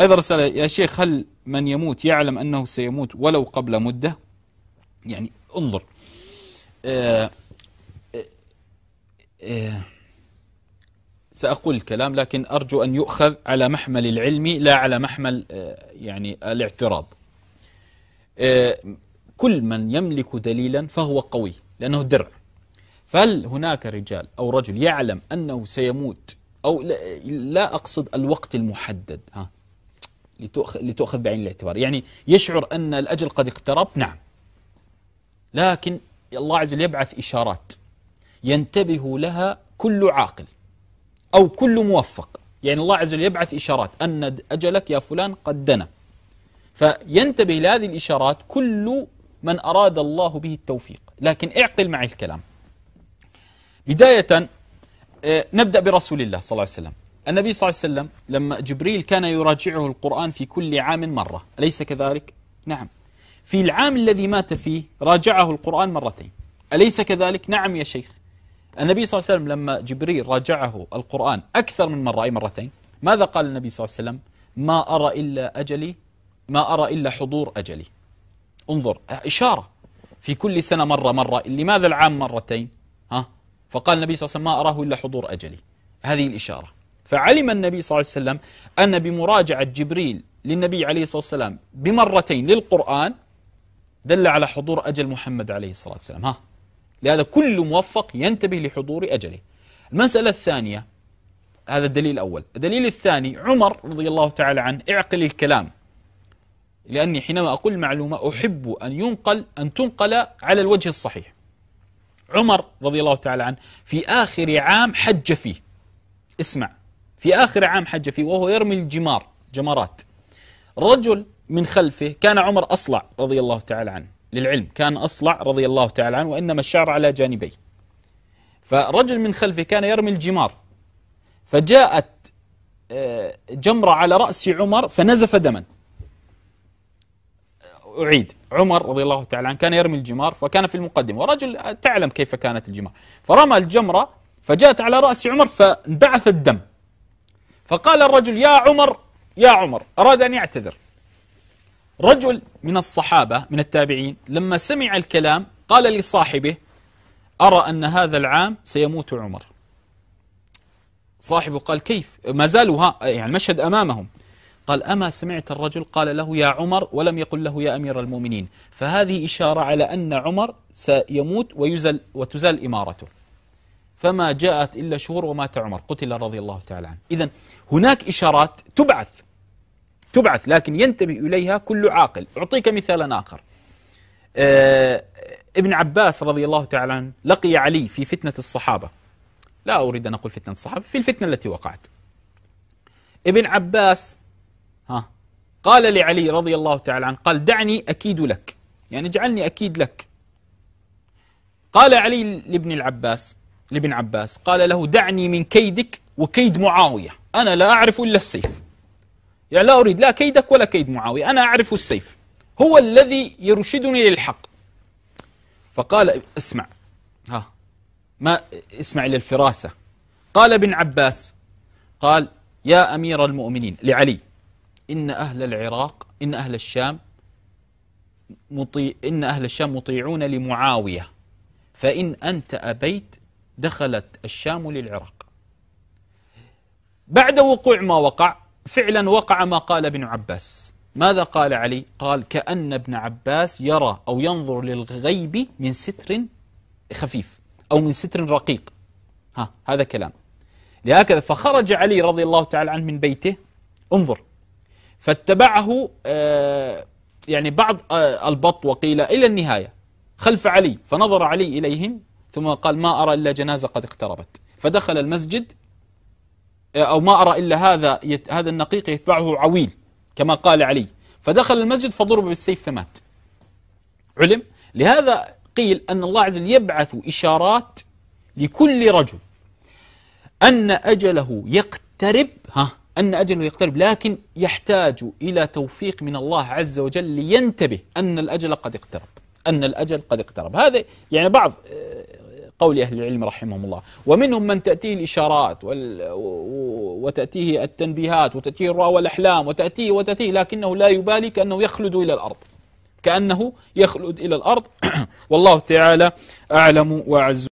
أيضا رسالة يا شيخ هل من يموت يعلم أنه سيموت ولو قبل مدة يعني انظر آه، آه، آه، سأقول الكلام لكن أرجو أن يؤخذ على محمل العلم لا على محمل يعني الاعتراض كل من يملك دليلا فهو قوي لأنه درع فهل هناك رجال أو رجل يعلم أنه سيموت أو لا أقصد الوقت المحدد ها لتؤخذ بعين الاعتبار يعني يشعر أن الأجل قد اقترب نعم لكن الله عز وجل يبعث إشارات ينتبه لها كل عاقل أو كل موفق يعني الله عز وجل يبعث إشارات أن أجلك يا فلان قد دنا فينتبه لهذه الإشارات كل من أراد الله به التوفيق لكن اعقل معي الكلام بداية آه، نبدأ برسول الله صلى الله عليه وسلم النبي صلى الله عليه وسلم لما جبريل كان يراجعه القرآن في كل عام مرة أليس كذلك؟ نعم في العام الذي مات فيه راجعه القرآن مرتين أليس كذلك؟ نعم يا شيخ النبي صلى الله عليه وسلم لما جبريل راجعه القرآن أكثر من مرة أي مرتين ماذا قال النبي صلى الله عليه وسلم؟ ما أرى إلا أجلي ما أرى إلا حضور أجلي انظر إشارة في كل سنة مرة مرة لماذا العام مرتين؟ ها؟ فقال النبي صلى الله عليه وسلم ما أراه إلا حضور أجلي هذه الإشارة فعلم النبي صلى الله عليه وسلم أن بمراجعة جبريل للنبي عليه الصلاة والسلام بمرتين للقرآن دل على حضور أجل محمد عليه الصلاة والسلام ها لهذا كل موفق ينتبه لحضور أجله المسألة الثانية هذا الدليل الأول الدليل الثاني عمر رضي الله تعالى عنه اعقل الكلام لأني حينما أقول معلومة أحب أن ينقل أن تنقل على الوجه الصحيح عمر رضي الله تعالى عنه في آخر عام حج فيه اسمع في آخر عام حج فيه وهو يرمي الجمار جمرات رجل من خلفه كان عمر أصلع رضي الله تعالى عنه للعلم كان أصلع رضي الله تعالى عنه وإنما الشعر على جانبيه فرجل من خلفه كان يرمي الجمار فجاءت آه، جمرة على رأس عمر فنزف دما أعيد عمر رضي الله تعالى عنه كان يرمي الجمار فكان في المقدمة ورجل تعلم كيف كانت الجمار فرمى الجمرة فجاءت على رأس عمر فانبعث الدم فقال الرجل يا عمر يا عمر أراد أن يعتذر رجل من الصحابة من التابعين لما سمع الكلام قال لصاحبه أرى أن هذا العام سيموت عمر صاحبه قال كيف ما زالوا ها يعني المشهد أمامهم قال أما سمعت الرجل قال له يا عمر ولم يقل له يا أمير المؤمنين فهذه إشارة على أن عمر سيموت ويزل وتزال إمارته فما جاءت إلا شهور ومات عمر قتل رضي الله تعالى عنه إذا هناك إشارات تبعث تبعث لكن ينتبه إليها كل عاقل أعطيك مثالا آخر آه ابن عباس رضي الله تعالى عنه لقي علي في فتنة الصحابة لا أريد أن أقول فتنة الصحابة في الفتنة التي وقعت ابن عباس ها قال لعلي رضي الله تعالى عنه قال دعني أكيد لك يعني اجعلني أكيد لك قال علي لابن العباس لابن عباس قال له دعني من كيدك وكيد معاوية أنا لا أعرف إلا السيف يعني لا أريد لا كيدك ولا كيد معاوية أنا أعرف السيف هو الذي يرشدني للحق فقال اسمع ها ما اسمع إلى الفراسة قال ابن عباس قال يا أمير المؤمنين لعلي إن أهل العراق إن أهل الشام مطيع إن أهل الشام مطيعون لمعاوية فإن أنت أبيت دخلت الشام للعراق بعد وقوع ما وقع فعلا وقع ما قال ابن عباس ماذا قال علي؟ قال كأن ابن عباس يرى أو ينظر للغيب من ستر خفيف أو من ستر رقيق ها هذا كلام لهكذا فخرج علي رضي الله تعالى عنه من بيته انظر فاتبعه آه يعني بعض آه البط وقيل إلى النهاية خلف علي فنظر علي إليهم ثم قال ما أرى إلا جنازة قد اقتربت فدخل المسجد آه، أو ما أرى إلا هذا يت هذا النقيق يتبعه عويل كما قال علي فدخل المسجد فضرب بالسيف فمات علم لهذا قيل أن الله عز وجل يبعث إشارات لكل رجل أن أجله يقترب ها أن أجله يقترب لكن يحتاج إلى توفيق من الله عز وجل لينتبه أن الأجل قد اقترب أن الأجل قد اقترب هذا يعني بعض آه، قول أهل العلم رحمهم الله ومنهم من تأتيه الإشارات وال... وتأتيه التنبيهات وتأتيه الرؤى والأحلام وتأتيه وتأتيه لكنه لا يبالي كأنه يخلد إلى الأرض كأنه يخلد إلى الأرض والله تعالى أعلم وأعز